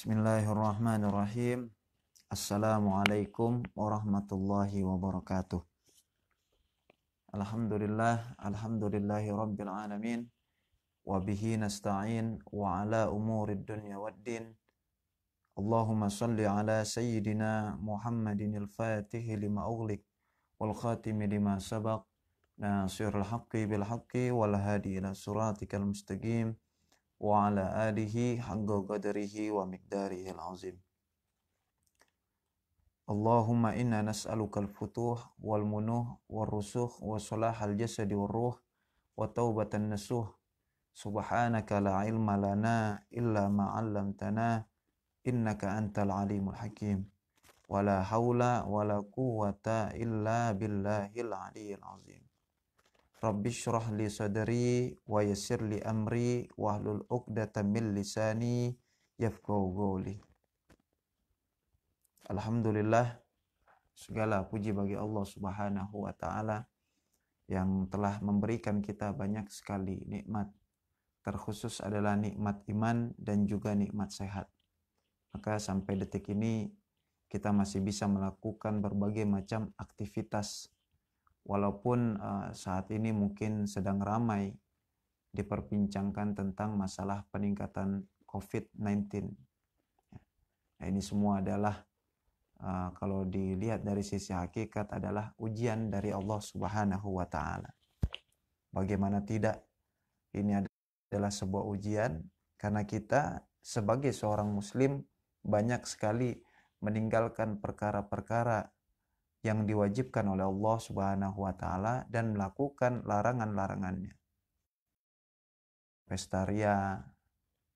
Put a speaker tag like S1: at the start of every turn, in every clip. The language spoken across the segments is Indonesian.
S1: Bismillahirrahmanirrahim. Assalamualaikum warahmatullahi wabarakatuh. Alhamdulillah, alhamdulillahi rabbil alamin. Wa bihi nasta'in wa ala umuri dunya waddin. Allahumma salli ala sayyidina Muhammadin al-fatihi lima ughliq wal khatimi lima sabaq nasirul haqqi bil haqqi wal hadi ila siratikal mustaqim. wa ala alihi haqqa qadrihi wa miqdarihi al-azim. Allahumma inna nas'aluka al-futuh wal munuh wal rusuh wa salahal jasadi wal ruh wa taubatan nasuh. Subhanaka la ilma lana illa ma innaka antal alimul hakim. illa aliyyil azim. Rabbi syrah li sadari wa yasir li amri ahlul 'uqdatam min lisani yafqahu qawli. Alhamdulillah segala puji bagi Allah Subhanahu wa taala yang telah memberikan kita banyak sekali nikmat. Terkhusus adalah nikmat iman dan juga nikmat sehat. Maka sampai detik ini kita masih bisa melakukan berbagai macam aktivitas walaupun uh, saat ini mungkin sedang ramai diperbincangkan tentang masalah peningkatan COVID-19. Nah, ini semua adalah uh, kalau dilihat dari sisi hakikat adalah ujian dari Allah Subhanahu wa taala. Bagaimana tidak? Ini adalah sebuah ujian karena kita sebagai seorang muslim banyak sekali meninggalkan perkara-perkara yang diwajibkan oleh Allah Subhanahu wa taala dan melakukan larangan-larangannya. Pestaria,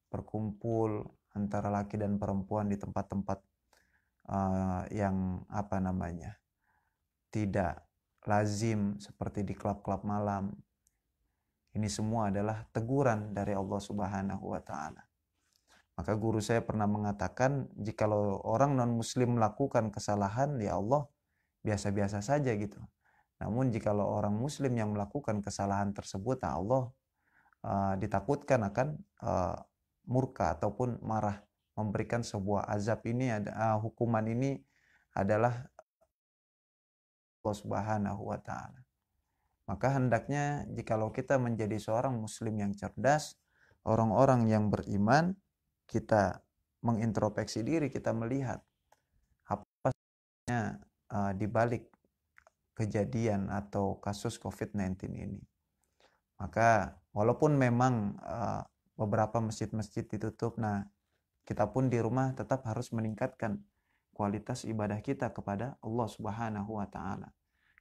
S1: perkumpul, berkumpul antara laki dan perempuan di tempat-tempat uh, yang apa namanya? tidak lazim seperti di klub-klub malam. Ini semua adalah teguran dari Allah Subhanahu wa taala. Maka guru saya pernah mengatakan, jikalau orang non muslim melakukan kesalahan, ya Allah biasa-biasa saja gitu. Namun jikalau orang muslim yang melakukan kesalahan tersebut, ya Allah uh, ditakutkan akan uh, murka ataupun marah, memberikan sebuah azab ini ada uh, hukuman ini adalah Allah Subhanahu wa taala. Maka hendaknya jikalau kita menjadi seorang muslim yang cerdas, orang-orang yang beriman, kita mengintrospeksi diri, kita melihat apa sebenarnya uh, di balik kejadian atau kasus COVID-19 ini. Maka walaupun memang uh, beberapa masjid-masjid ditutup, nah kita pun di rumah tetap harus meningkatkan kualitas ibadah kita kepada Allah Subhanahu wa taala.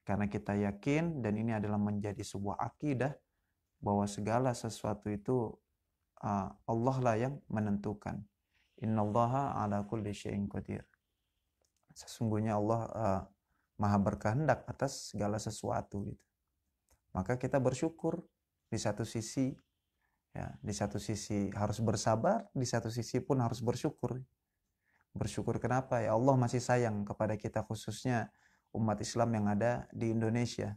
S1: Karena kita yakin dan ini adalah menjadi sebuah akidah bahwa segala sesuatu itu uh, Allah lah yang menentukan. Innallaha ala kulli syai'in qadir sesungguhnya Allah uh, maha berkehendak atas segala sesuatu gitu maka kita bersyukur di satu sisi ya di satu sisi harus bersabar di satu sisi pun harus bersyukur bersyukur kenapa ya Allah masih sayang kepada kita khususnya umat Islam yang ada di Indonesia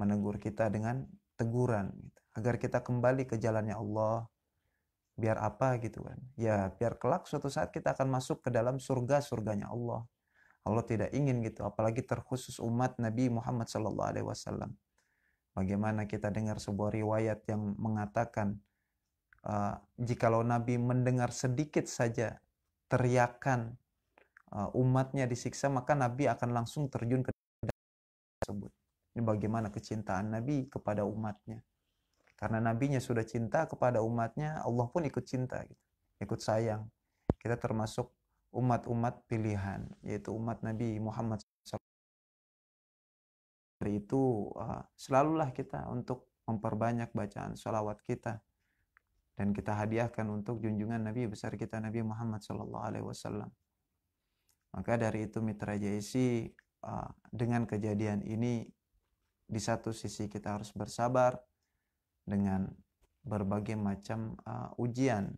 S1: menegur kita dengan teguran gitu. agar kita kembali ke jalannya Allah biar apa gitu kan ya biar kelak suatu saat kita akan masuk ke dalam surga surganya Allah Allah tidak ingin gitu, apalagi terkhusus umat Nabi Muhammad Shallallahu Alaihi Wasallam. Bagaimana kita dengar sebuah riwayat yang mengatakan uh, jikalau Nabi mendengar sedikit saja teriakan uh, umatnya disiksa, maka Nabi akan langsung terjun ke tersebut. Ini bagaimana kecintaan Nabi kepada umatnya. Karena Nabinya sudah cinta kepada umatnya, Allah pun ikut cinta, gitu, ikut sayang. Kita termasuk umat-umat pilihan yaitu umat Nabi Muhammad SAW dari itu uh, selalulah kita untuk memperbanyak bacaan sholawat kita dan kita hadiahkan untuk junjungan Nabi besar kita Nabi Muhammad Sallallahu Alaihi Wasallam. Maka dari itu Mitra JIC eh, dengan kejadian ini di satu sisi kita harus bersabar dengan berbagai macam uh, ujian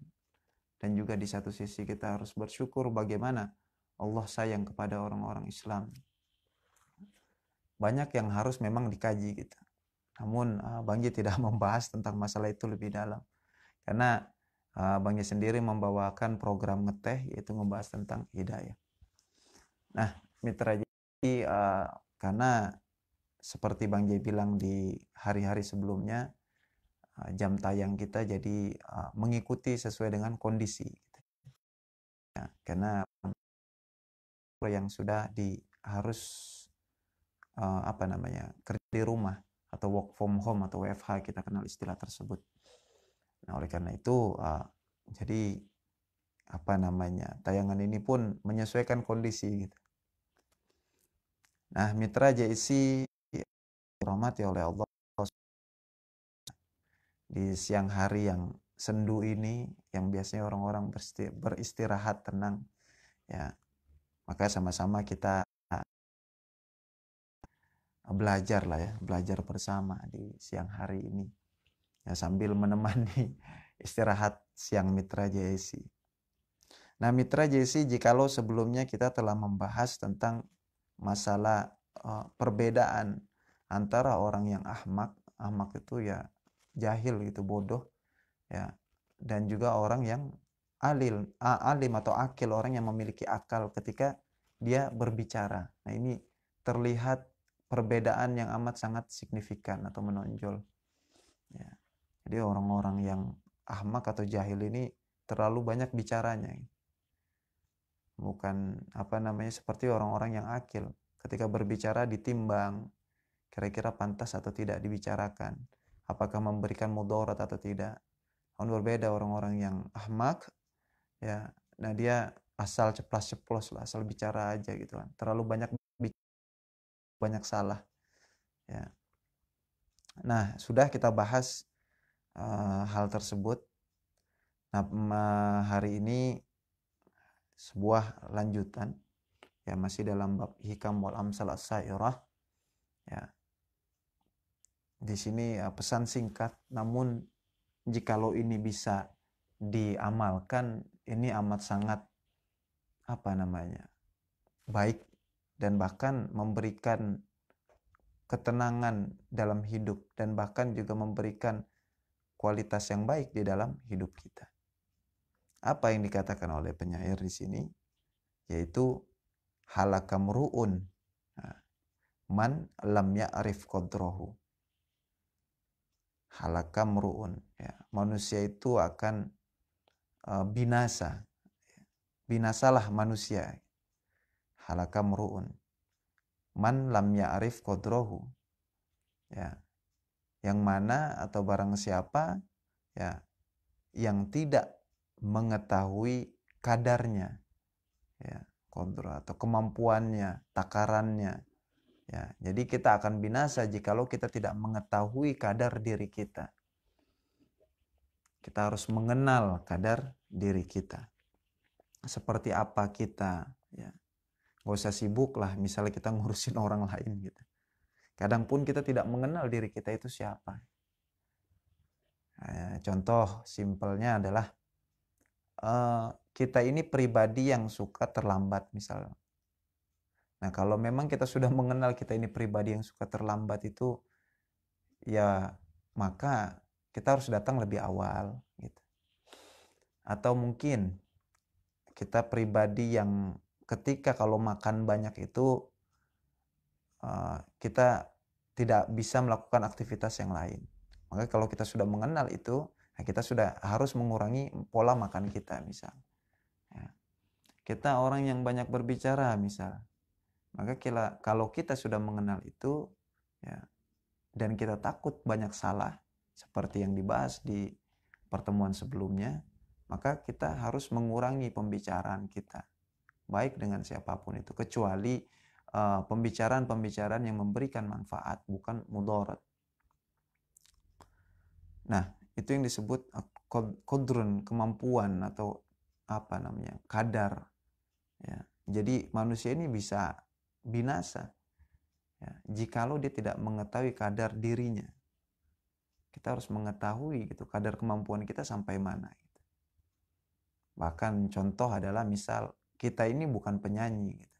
S1: dan juga di satu sisi kita harus bersyukur bagaimana Allah sayang kepada orang-orang Islam. Banyak yang harus memang dikaji gitu. Namun eh, Bangji tidak membahas tentang masalah itu lebih dalam. Karena eh, Bangji sendiri membawakan program ngeteh yaitu membahas tentang hidayah. Nah, mitra jadi eh, karena seperti Bangji bilang di hari-hari sebelumnya Eh, jam tayang kita jadi eh, mengikuti sesuai dengan kondisi. Gitu. Ya, karena yang sudah di harus eh, apa namanya kerja di rumah atau work from home atau WFH kita kenal istilah tersebut. Nah oleh karena itu jadi apa namanya tayangan ini pun menyesuaikan kondisi. Gitu. Nah mitra JIC dirahmati oleh Allah di siang hari yang sendu ini yang biasanya orang-orang beristirahat tenang ya maka sama-sama kita ah, belajar lah ya belajar bersama di siang hari ini ya sambil menemani istirahat siang mitra JSC nah mitra JSC jikalau sebelumnya kita telah membahas tentang masalah eh, perbedaan antara orang yang ahmak ahmak itu ya jahil gitu bodoh ya dan juga orang yang alil alim atau akil orang yang memiliki akal ketika dia berbicara nah ini terlihat perbedaan yang amat sangat signifikan atau menonjol ya jadi orang-orang yang ahmak atau jahil ini terlalu banyak bicaranya bukan apa namanya seperti orang-orang yang akil ketika berbicara ditimbang kira-kira pantas atau tidak dibicarakan apakah memberikan mudarat atau tidak. Namun berbeda orang-orang yang ahmak, ya, nah dia asal ceplos-ceplos lah, asal bicara aja gitu kan. Terlalu banyak banyak salah. Ya. Nah, sudah kita bahas uh, hal tersebut. Nah, hari ini sebuah lanjutan ya masih dalam bab hikam wal amsal as-sairah ya di sini eh, pesan singkat namun jikalau ini bisa diamalkan ini amat sangat apa namanya baik dan bahkan memberikan ketenangan dalam hidup dan bahkan juga memberikan kualitas yang baik di dalam hidup kita. Apa yang dikatakan oleh penyair di sini yaitu halakamruun nah, man lam ya'rif qadrahu halakam ru'un ya. manusia itu akan uh, binasa ya. binasalah manusia halakam ru'un man lam ya'rif kodrohu ya yang mana atau barang siapa ya yang tidak mengetahui kadarnya ya kodro atau kemampuannya takarannya Ya, jadi kita akan binasa jikalau kita tidak mengetahui kadar diri kita. Kita harus mengenal kadar diri kita. Seperti apa kita, ya. Gak usah sibuk lah misalnya kita ngurusin orang lain gitu. Kadang pun kita tidak mengenal diri kita itu siapa. Nah, contoh simpelnya adalah uh, kita ini pribadi yang suka terlambat misalnya Nah, kalau memang kita sudah mengenal kita ini pribadi yang suka terlambat itu ya maka kita harus datang lebih awal gitu. Atau mungkin kita pribadi yang ketika kalau makan banyak itu eh, kita tidak bisa melakukan aktivitas yang lain. Maka kalau kita sudah mengenal itu, ya kita sudah harus mengurangi pola makan kita misal. Ya. Kita orang yang banyak berbicara misal maka kila, kalau kita sudah mengenal itu ya dan kita takut banyak salah seperti yang dibahas di pertemuan sebelumnya, maka kita harus mengurangi pembicaraan kita baik dengan siapapun itu kecuali eh, pembicaraan-pembicaraan uh, yang memberikan manfaat bukan mudarat. Nah, itu yang disebut kodrun eh, kemampuan atau apa namanya kadar ya jadi manusia ini bisa binasa ya, jikalau dia tidak mengetahui kadar dirinya kita harus mengetahui gitu kadar kemampuan kita sampai mana gitu. bahkan contoh adalah misal kita ini bukan penyanyi gitu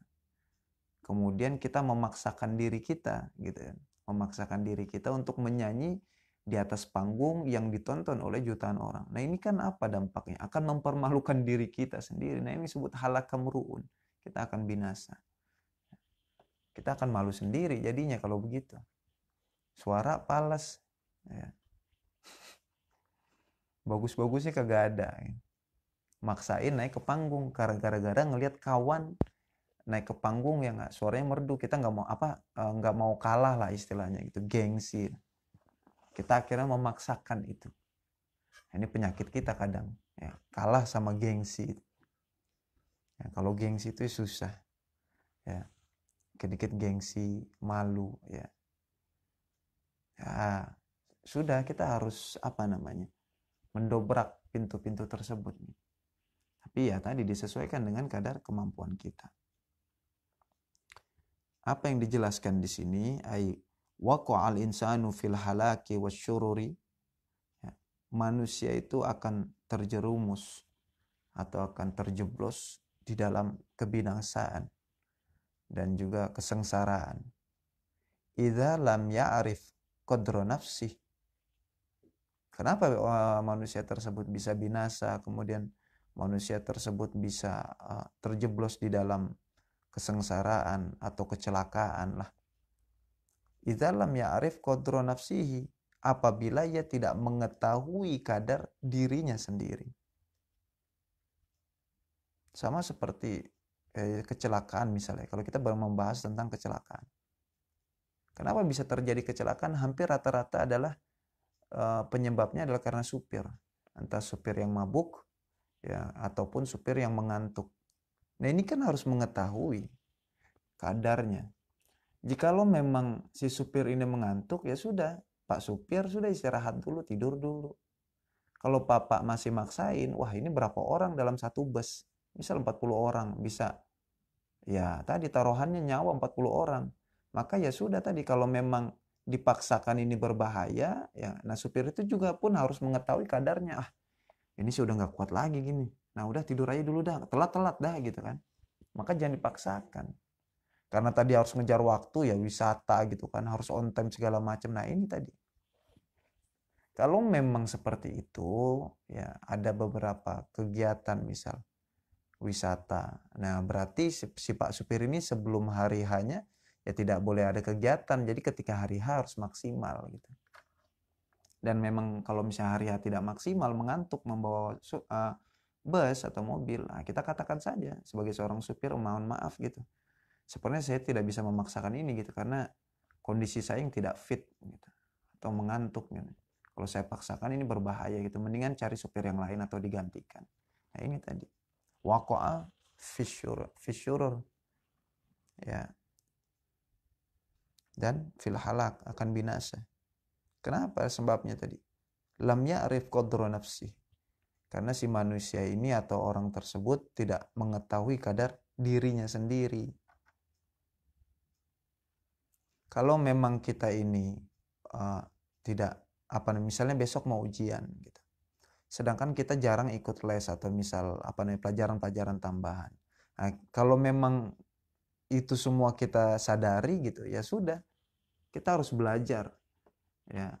S1: kemudian kita memaksakan diri kita gitu ya, memaksakan diri kita untuk menyanyi di atas panggung yang ditonton oleh jutaan orang. Nah ini kan apa dampaknya? Akan mempermalukan diri kita sendiri. Nah ini disebut halakam ru'un. Kita akan binasa kita akan malu sendiri jadinya kalau begitu suara pales ya. bagus-bagusnya kagak ada maksain naik ke panggung gara-gara ngelihat kawan naik ke panggung yang nggak suaranya merdu kita nggak mau apa eh, nggak mau kalah lah istilahnya gitu gengsi kita akhirnya memaksakan itu ini penyakit kita kadang ya, kalah sama gengsi ya, kalau gengsi itu susah ya dikit gengsi, malu ya. Ya, sudah kita harus apa namanya? mendobrak pintu-pintu tersebut. Tapi ya tadi disesuaikan dengan kadar kemampuan kita. Apa yang dijelaskan di sini ai waqa'al insanu fil halaki wasyururi ya, manusia itu akan terjerumus atau akan terjeblos di dalam kebinasaan dan juga kesengsaraan. Idza lam ya'rif qadra nafsih. Kenapa e, manusia tersebut bisa binasa, kemudian manusia tersebut bisa e, terjeblos di dalam kesengsaraan atau kecelakaan lah. Idza lam ya'rif qadra nafsihi apabila ia tidak mengetahui kadar dirinya sendiri. Sama seperti Eh, kecelakaan misalnya. Kalau kita baru membahas tentang kecelakaan. Kenapa bisa terjadi kecelakaan? Hampir rata-rata adalah eh, penyebabnya adalah karena supir. Entah supir yang mabuk ya ataupun supir yang mengantuk. Nah, ini kan harus mengetahui kadarnya. Jika lo memang si supir ini mengantuk ya sudah, Pak supir sudah istirahat dulu, tidur dulu. Kalau bapak masih maksain, wah ini berapa orang dalam satu bus? Misal 40 orang, bisa ya tadi taruhannya nyawa 40 orang. Maka ya sudah tadi kalau memang dipaksakan ini berbahaya, ya nah supir itu juga pun harus mengetahui kadarnya. Ah, ini sih udah nggak kuat lagi gini. Nah udah tidur aja dulu dah, telat-telat dah gitu kan. Maka jangan dipaksakan. Karena tadi harus ngejar waktu ya wisata gitu kan, harus on time segala macam. Nah ini tadi. Kalau memang seperti itu, ya ada beberapa kegiatan misal wisata. Nah, berarti si, si Pak Supir ini sebelum hari hanya ya tidak boleh ada kegiatan. Jadi ketika hari H harus maksimal gitu. Dan memang kalau misalnya hari H tidak maksimal, mengantuk membawa uh, bus atau mobil, nah, kita katakan saja sebagai seorang supir mohon maaf gitu. Sebenarnya saya tidak bisa memaksakan ini gitu karena kondisi saya yang tidak fit gitu atau mengantuk gitu. Kalau saya paksakan ini berbahaya gitu. Mendingan cari supir yang lain atau digantikan. Nah, ini tadi waqa'a fisyur fisyurur ya dan fil halak akan binasa kenapa sebabnya tadi lam ya'rif qadra nafsi karena si manusia ini atau orang tersebut tidak mengetahui kadar dirinya sendiri kalau memang kita ini uh, tidak apa misalnya besok mau ujian gitu sedangkan kita jarang ikut les atau misal apa namanya pelajaran-pelajaran tambahan. Nah, kalau memang itu semua kita sadari gitu ya sudah kita harus belajar ya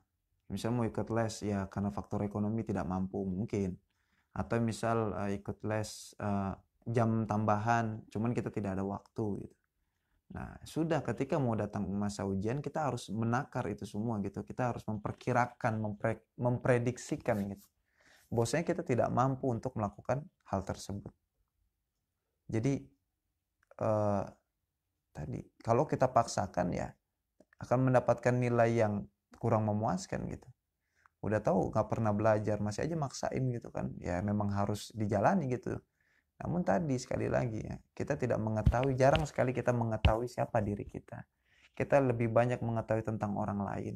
S1: misal mau ikut les ya karena faktor ekonomi tidak mampu mungkin atau misal uh, ikut les uh, jam tambahan cuman kita tidak ada waktu gitu nah sudah ketika mau datang masa ujian kita harus menakar itu semua gitu kita harus memperkirakan mempre memprediksikan gitu Bosnya kita tidak mampu untuk melakukan hal tersebut. Jadi eh, tadi kalau kita paksakan ya akan mendapatkan nilai yang kurang memuaskan gitu. Udah tahu nggak pernah belajar masih aja maksain gitu kan. Ya memang harus dijalani gitu. Namun tadi sekali lagi ya, kita tidak mengetahui, jarang sekali kita mengetahui siapa diri kita. Kita lebih banyak mengetahui tentang orang lain.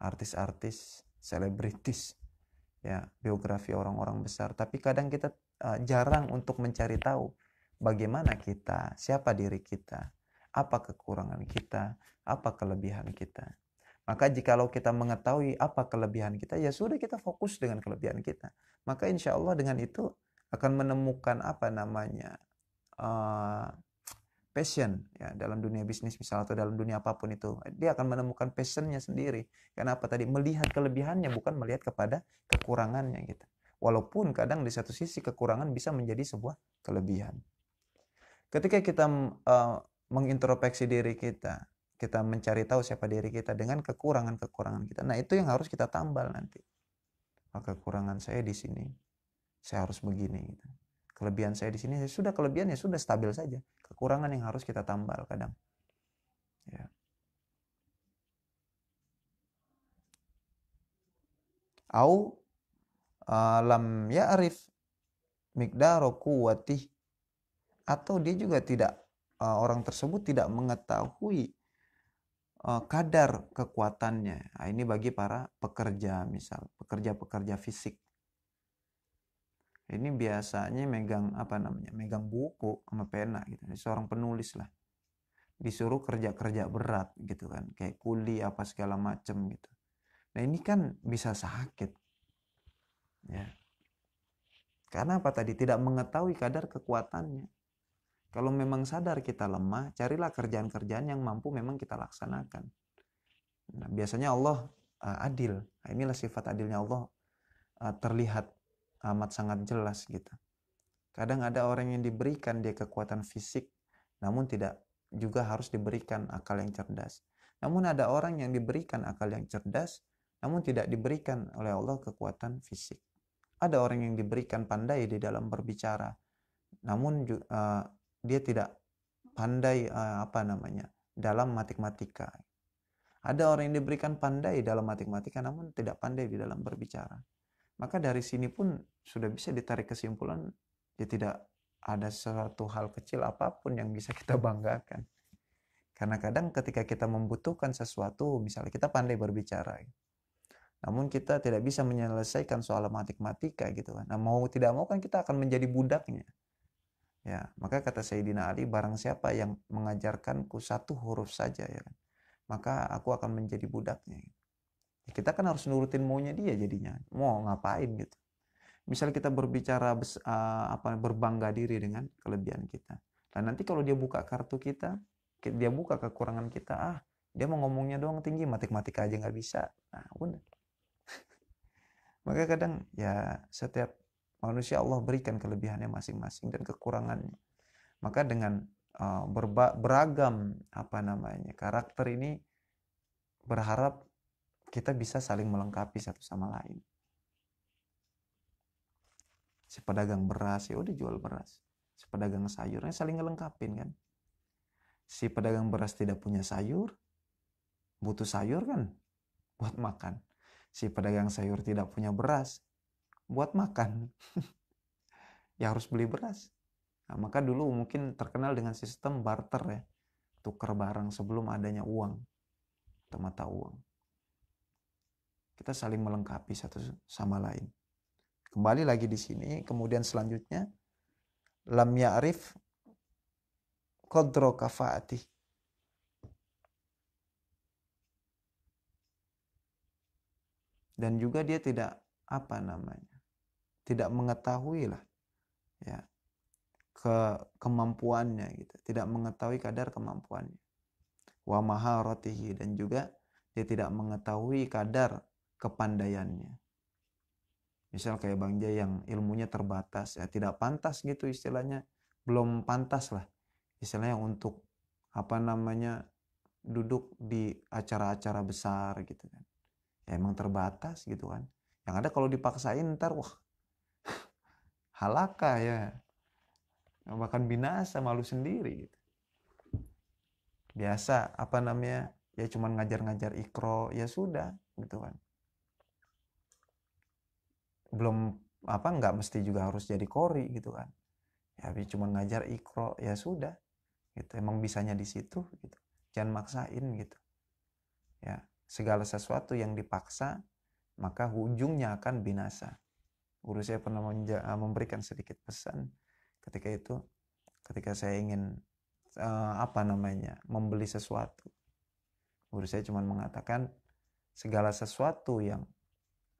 S1: Artis-artis, selebritis, ya biografi orang-orang besar tapi kadang kita uh, jarang untuk mencari tahu bagaimana kita siapa diri kita apa kekurangan kita apa kelebihan kita maka jikalau kita mengetahui apa kelebihan kita ya sudah kita fokus dengan kelebihan kita maka insya Allah dengan itu akan menemukan apa namanya uh, passion ya dalam dunia bisnis misalnya atau dalam dunia apapun itu dia akan menemukan passionnya sendiri karena apa tadi melihat kelebihannya bukan melihat kepada kekurangannya gitu walaupun kadang di satu sisi kekurangan bisa menjadi sebuah kelebihan ketika kita uh, mengintrospeksi diri kita kita mencari tahu siapa diri kita dengan kekurangan-kekurangan kita nah itu yang harus kita tambal nanti oh, kekurangan saya di sini saya harus begini gitu kelebihan saya di sini ya sudah kelebihan ya sudah stabil saja kekurangan yang harus kita tambal kadang ya au uh, lam ya'rif migdaro kuwatih atau dia juga tidak uh, orang tersebut tidak mengetahui uh, kadar kekuatannya nah, ini bagi para pekerja misal pekerja-pekerja fisik ini biasanya megang apa namanya megang buku sama pena gitu seorang penulis lah disuruh kerja-kerja berat gitu kan kayak kuli apa segala macem gitu nah ini kan bisa sakit ya karena apa tadi tidak mengetahui kadar kekuatannya kalau memang sadar kita lemah carilah kerjaan-kerjaan yang mampu memang kita laksanakan nah biasanya Allah uh, adil nah, inilah sifat adilnya Allah uh, terlihat amat sangat jelas gitu. Kadang ada orang yang diberikan dia kekuatan fisik, namun tidak juga harus diberikan akal yang cerdas. Namun ada orang yang diberikan akal yang cerdas, namun tidak diberikan oleh Allah kekuatan fisik. Ada orang yang diberikan pandai di dalam berbicara, namun uh, dia tidak pandai uh, apa namanya dalam matematika. Ada orang yang diberikan pandai dalam matematika, namun tidak pandai di dalam berbicara. Maka dari sini pun sudah bisa ditarik kesimpulan ya tidak ada suatu hal kecil apapun yang bisa kita banggakan. Karena kadang ketika kita membutuhkan sesuatu, misalnya kita pandai berbicara, namun kita tidak bisa menyelesaikan soal matematika gitu kan. Nah mau tidak mau kan kita akan menjadi budaknya. Ya, maka kata Sayyidina Ali, barang siapa yang mengajarkanku satu huruf saja ya kan, maka aku akan menjadi budaknya. Gitu. Ya, kita kan harus nurutin maunya dia jadinya mau ngapain gitu misal kita berbicara eh, apa berbangga diri dengan kelebihan kita dan nah, nanti kalau dia buka kartu kita dia buka kekurangan kita ah dia mau ngomongnya doang tinggi matematika aja nggak bisa nah bener maka kadang ya setiap manusia Allah berikan kelebihannya masing-masing dan kekurangannya maka dengan uh, beragam apa namanya karakter ini berharap kita bisa saling melengkapi satu sama lain. Si pedagang beras, ya udah jual beras. Si pedagang sayurnya saling ngelengkapin kan. Si pedagang beras tidak punya sayur, butuh sayur kan buat makan. Si pedagang sayur tidak punya beras, buat makan. ya harus beli beras. Nah, maka dulu mungkin terkenal dengan sistem barter ya. Tuker barang sebelum adanya uang atau mata uang kita saling melengkapi satu sama lain. Kembali lagi di sini, kemudian selanjutnya lam ya'rif qadra kafaati. Dan juga dia tidak apa namanya? Tidak mengetahui lah ya ke kemampuannya gitu, tidak mengetahui kadar kemampuannya. Wa maharatihi dan juga dia tidak mengetahui kadar kepandaiannya. Misal kayak Bang Jai yang ilmunya terbatas, ya tidak pantas gitu istilahnya, belum pantas lah istilahnya untuk apa namanya duduk di acara-acara besar gitu kan. Ya emang terbatas gitu kan. Yang ada kalau dipaksain ntar wah halaka ya. Bahkan binasa malu sendiri gitu. Biasa apa namanya ya cuman ngajar-ngajar ikro ya sudah gitu kan belum apa nggak mesti juga harus jadi kori gitu kan ya tapi cuma ngajar ikro ya sudah gitu emang bisanya di situ gitu jangan maksain gitu ya segala sesuatu yang dipaksa maka ujungnya akan binasa guru saya pernah eh, memberikan sedikit pesan ketika itu ketika saya ingin uh, apa namanya membeli sesuatu guru saya cuma mengatakan segala sesuatu yang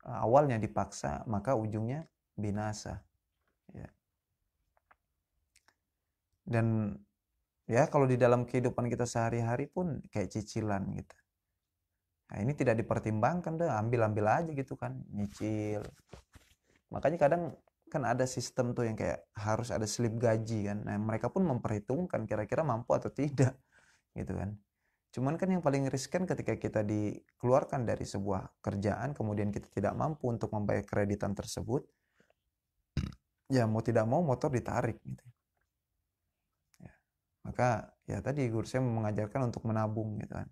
S1: Eh, awalnya dipaksa maka ujungnya binasa ya. dan ya kalau di dalam kehidupan kita sehari-hari pun kayak cicilan gitu nah, ini tidak dipertimbangkan deh ambil ambil aja gitu kan nyicil makanya kadang kan ada sistem tuh yang kayak harus ada slip gaji kan nah mereka pun memperhitungkan kira-kira mampu atau tidak gitu kan Cuman kan yang paling riskan ketika kita dikeluarkan dari sebuah kerjaan kemudian kita tidak mampu untuk membayar kreditan tersebut, ya mau tidak mau motor ditarik gitu. Ya. Maka ya tadi guru saya mengajarkan untuk menabung gitu kan.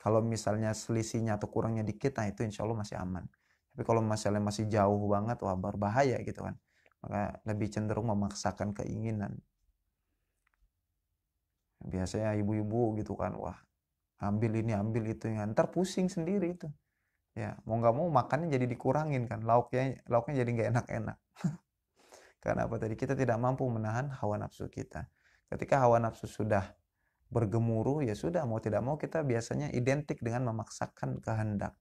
S1: Kalau misalnya selisihnya atau kurangnya dikit, nah itu insya Allah masih aman. Tapi kalau masalahnya masih jauh banget, wah berbahaya gitu kan. Maka lebih cenderung memaksakan keinginan biasanya ibu-ibu gitu kan wah ambil ini ambil itu ya ntar pusing sendiri itu ya mau nggak mau makannya jadi dikurangin kan lauknya lauknya jadi nggak enak-enak karena apa tadi kita tidak mampu menahan hawa nafsu kita ketika hawa nafsu sudah bergemuruh ya sudah mau tidak mau kita biasanya identik dengan memaksakan kehendak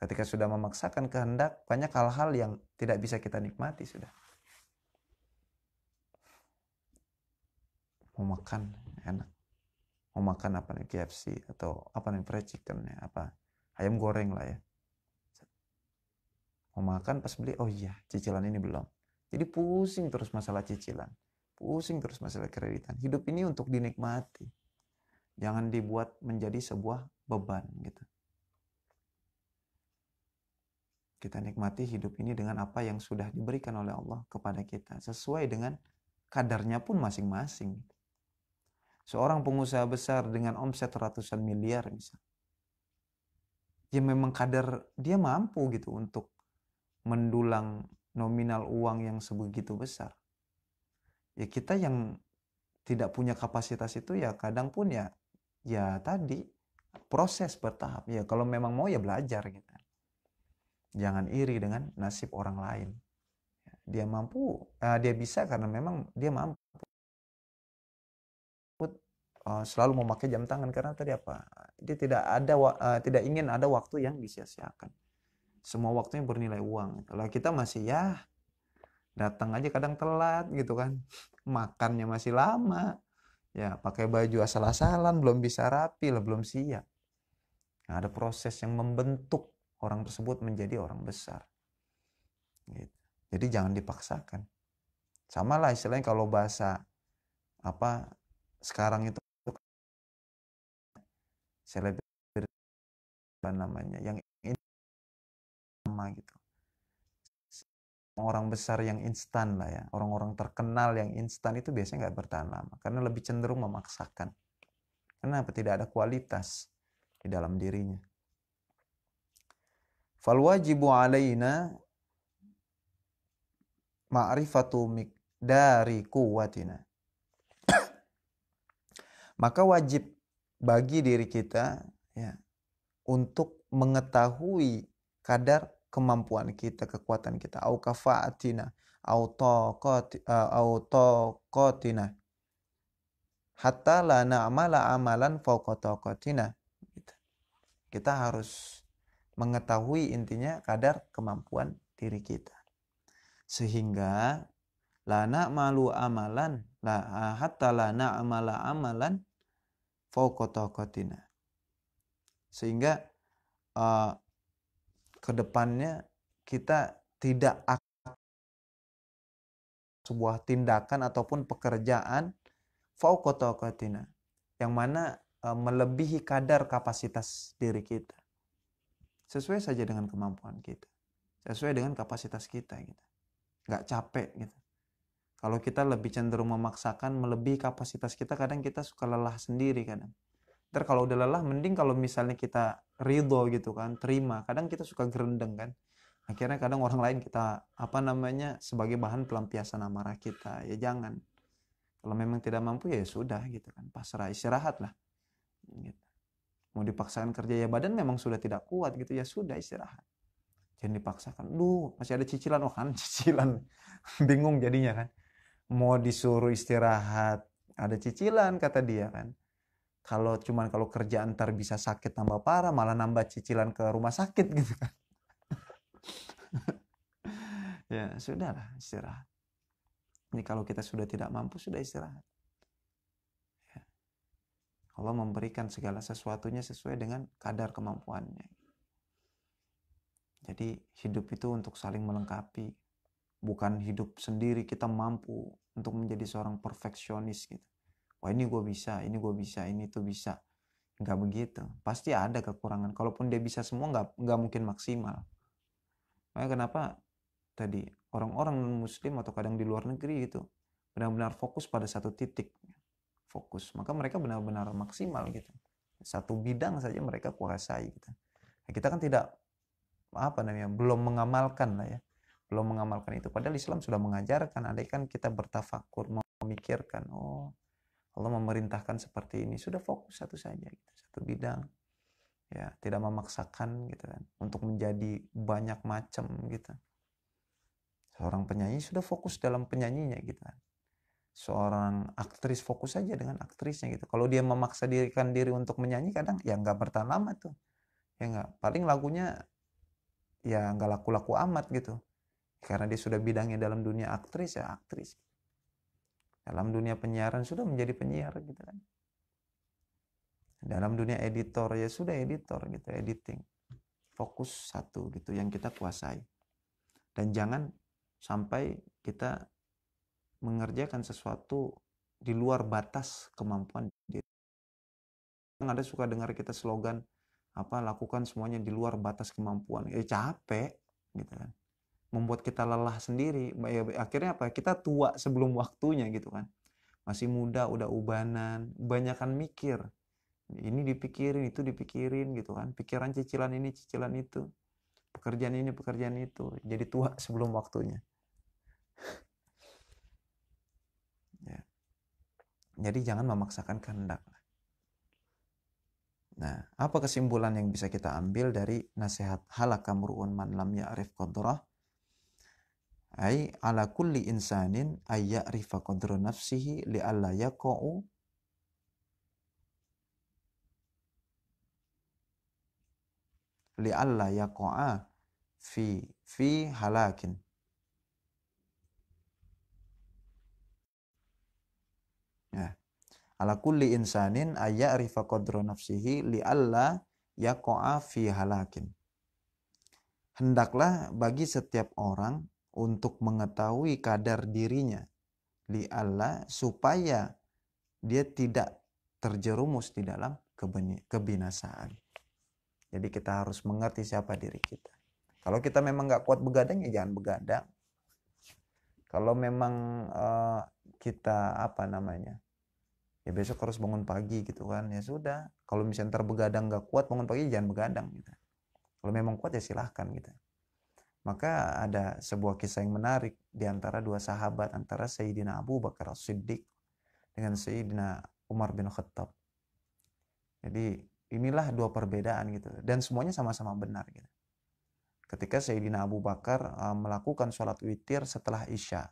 S1: ketika sudah memaksakan kehendak banyak hal-hal yang tidak bisa kita nikmati sudah mau makan enak mau makan apa nih KFC atau apa nih fried chicken ya apa ayam goreng lah ya mau makan pas beli oh iya cicilan ini belum jadi pusing terus masalah cicilan pusing terus masalah kreditan hidup ini untuk dinikmati jangan dibuat menjadi sebuah beban gitu kita nikmati hidup ini dengan apa yang sudah diberikan oleh Allah kepada kita sesuai dengan kadarnya pun masing-masing gitu. Seorang pengusaha besar dengan omset ratusan miliar misalnya. ya memang kadar dia mampu gitu untuk mendulang nominal uang yang sebegitu besar. Ya kita yang tidak punya kapasitas itu ya kadang pun ya ya tadi proses bertahap ya kalau memang mau ya belajar gitu. Jangan iri dengan nasib orang lain. Ya, dia mampu, eh, dia bisa karena memang dia mampu. Eh, selalu memakai jam tangan karena tadi apa? Dia tidak ada uh, tidak ingin ada waktu yang disia-siakan. Semua waktunya bernilai uang. Kalau kita masih ya datang aja kadang telat gitu kan. Makannya masih lama. Ya, pakai baju asal-asalan belum bisa rapi, lah, belum siap. Nah, ada proses yang membentuk orang tersebut menjadi orang besar. Gitu. Jadi jangan dipaksakan. Sama lah istilahnya kalau bahasa apa sekarang itu selebriti apa namanya yang sama gitu orang besar yang instan lah ya orang-orang terkenal yang instan itu biasanya nggak bertahan lama karena lebih cenderung memaksakan kenapa tidak ada kualitas di dalam dirinya fal wajibu alaina ma'rifatu dari kuwatina maka wajib bagi diri kita ya untuk mengetahui kadar kemampuan kita, kekuatan kita, au kafaatina, eh, au taqatina. Hatta la na'mala amalan fawqa taqatina. Gitu. Kita harus mengetahui intinya kadar kemampuan diri kita. Sehingga la na'malu amalan la eh, hatta la na'mala amalan Faukotokotina, Sehingga uh, kedepannya kita tidak akan sebuah tindakan ataupun pekerjaan Faukotokotina yang mana uh, melebihi kadar kapasitas diri kita. Sesuai saja dengan kemampuan kita. Sesuai dengan kapasitas kita gitu. Nggak capek gitu. Kalau kita lebih cenderung memaksakan melebihi kapasitas kita, kadang kita suka lelah sendiri kadang. Ntar kalau udah lelah, mending kalau misalnya kita ridho gitu kan, terima. Kadang kita suka gerendeng kan. Akhirnya kadang orang lain kita, apa namanya, sebagai bahan pelampiasan amarah kita. Ya jangan. Kalau memang tidak mampu ya, sudah gitu kan. Pasrah, istirahat lah. Gitu. Mau dipaksakan kerja ya badan memang sudah tidak kuat gitu ya sudah istirahat jangan dipaksakan. Duh, masih ada cicilan, oh kan cicilan. Bingung jadinya kan mau disuruh istirahat ada cicilan kata dia kan kalau cuman kalau kerja ntar bisa sakit tambah parah malah nambah cicilan ke rumah sakit gitu kan ya sudahlah istirahat ini kalau kita sudah tidak mampu sudah istirahat ya. Allah memberikan segala sesuatunya sesuai dengan kadar kemampuannya jadi hidup itu untuk saling melengkapi bukan hidup sendiri kita mampu untuk menjadi seorang perfeksionis gitu wah ini gue bisa ini gue bisa ini tuh bisa nggak begitu pasti ada kekurangan kalaupun dia bisa semua nggak nggak mungkin maksimal makanya kenapa tadi orang-orang muslim atau kadang di luar negeri gitu benar-benar fokus pada satu titik fokus maka mereka benar-benar maksimal gitu satu bidang saja mereka kuasai gitu nah, kita kan tidak apa namanya belum mengamalkan lah ya belum mengamalkan itu padahal Islam sudah mengajarkan Ada kan kita bertafakur memikirkan oh Allah memerintahkan seperti ini sudah fokus satu saja gitu satu bidang ya tidak memaksakan gitu kan untuk menjadi banyak macam gitu seorang penyanyi sudah fokus dalam penyanyinya gitu kan seorang aktris fokus saja dengan aktrisnya gitu kalau dia memaksa dirikan diri untuk menyanyi kadang ya nggak bertahan lama tuh ya nggak paling lagunya ya nggak laku-laku amat gitu karena dia sudah bidangnya dalam dunia aktris ya aktris. Dalam dunia penyiaran sudah menjadi penyiar gitu kan. Dalam dunia editor ya sudah editor gitu, editing. Fokus satu gitu yang kita kuasai. Dan jangan sampai kita mengerjakan sesuatu di luar batas kemampuan diri. Kan ada suka dengar kita slogan apa lakukan semuanya di luar batas kemampuan. ya capek gitu kan membuat kita lelah sendiri ya, akhirnya apa kita tua sebelum waktunya gitu kan masih muda udah ubanan banyakkan mikir ini dipikirin itu dipikirin gitu kan pikiran cicilan ini cicilan itu pekerjaan ini pekerjaan itu jadi tua sebelum waktunya ya. jadi jangan memaksakan kehendak nah apa kesimpulan yang bisa kita ambil dari nasihat halakamruun man lam ya'rif qadrah ay ala kulli insanin ay ya'rifa qadra nafsihi li alla yaqa'u li alla yaqa'a fi fi halakin ya ala kulli insanin ay ya'rifa qadra nafsihi li alla yaqa'a fi halakin hendaklah bagi setiap orang untuk mengetahui kadar dirinya di Allah supaya dia tidak terjerumus di dalam kebinasaan. Jadi kita harus mengerti siapa diri kita. Kalau kita memang nggak kuat begadang ya jangan begadang. Kalau memang uh, kita apa namanya ya besok harus bangun pagi gitu kan ya sudah. Kalau misalnya terbegadang nggak kuat bangun pagi jangan begadang gitu. Kalau memang kuat ya silahkan gitu. Maka ada sebuah kisah yang menarik di antara dua sahabat, antara Sayyidina Abu Bakar As-Siddiq dengan Sayyidina Umar bin Khattab. Jadi inilah dua perbedaan gitu. Dan semuanya sama-sama benar gitu. Ketika Sayyidina Abu Bakar eh, melakukan sholat witir setelah Isya.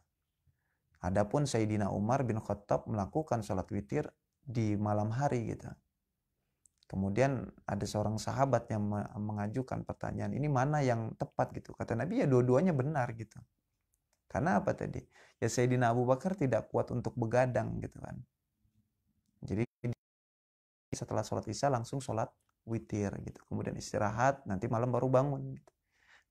S1: Adapun Sayyidina Umar bin Khattab melakukan sholat witir di malam hari gitu. Kemudian ada seorang sahabat yang mengajukan pertanyaan, ini mana yang tepat gitu. Kata Nabi ya dua-duanya benar gitu. Karena apa tadi? Ya Sayyidina Abu Bakar tidak kuat untuk begadang gitu kan. Jadi setelah sholat isya langsung sholat witir gitu. Kemudian istirahat, nanti malam baru bangun gitu.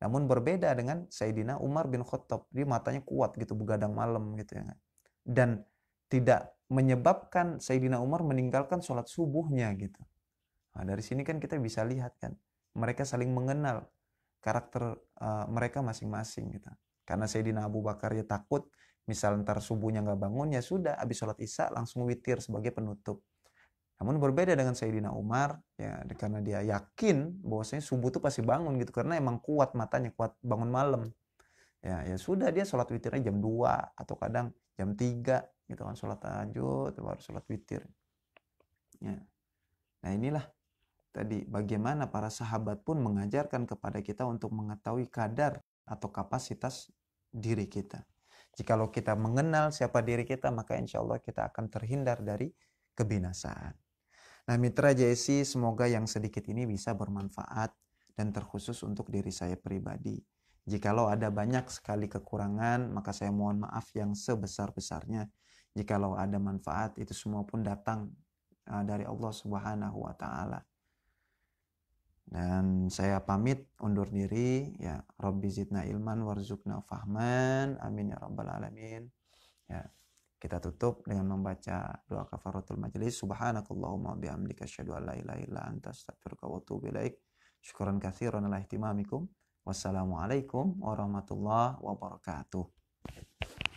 S1: Namun berbeda dengan Sayyidina Umar bin Khattab. Dia matanya kuat gitu begadang malam gitu ya. Dan tidak menyebabkan Sayyidina Umar meninggalkan sholat subuhnya gitu Nah, dari sini kan kita bisa lihat kan, mereka saling mengenal karakter uh, mereka masing-masing gitu. Karena Sayyidina Abu Bakar ya takut misal ntar subuhnya nggak bangun ya sudah abis sholat isya langsung witir sebagai penutup. Namun berbeda dengan Sayyidina Umar ya karena dia yakin bahwasanya subuh itu pasti bangun gitu karena emang kuat matanya kuat bangun malam. Ya ya sudah dia sholat witirnya jam 2 atau kadang jam 3 gitu kan sholat tahajud baru sholat witir. Ya. Nah inilah tadi bagaimana para sahabat pun mengajarkan kepada kita untuk mengetahui kadar atau kapasitas diri kita. Jikalau kita mengenal siapa diri kita, maka insya Allah kita akan terhindar dari kebinasaan. Nah mitra JSI, semoga yang sedikit ini bisa bermanfaat dan terkhusus untuk diri saya pribadi. Jikalau ada banyak sekali kekurangan, maka saya mohon maaf yang sebesar-besarnya. Jikalau ada manfaat, itu semua pun datang eh, dari Allah Subhanahu wa taala. Dan saya pamit undur diri ya Robbi zidna ilman warzukna fahman amin ya rabbal alamin. Ya. Kita tutup dengan membaca doa kafaratul majelis subhanakallahumma bihamdika asyhadu an la ilaha illa anta astaghfiruka wa atubu ilaik. Syukran katsiran ala ihtimamikum. Wassalamualaikum warahmatullahi wabarakatuh.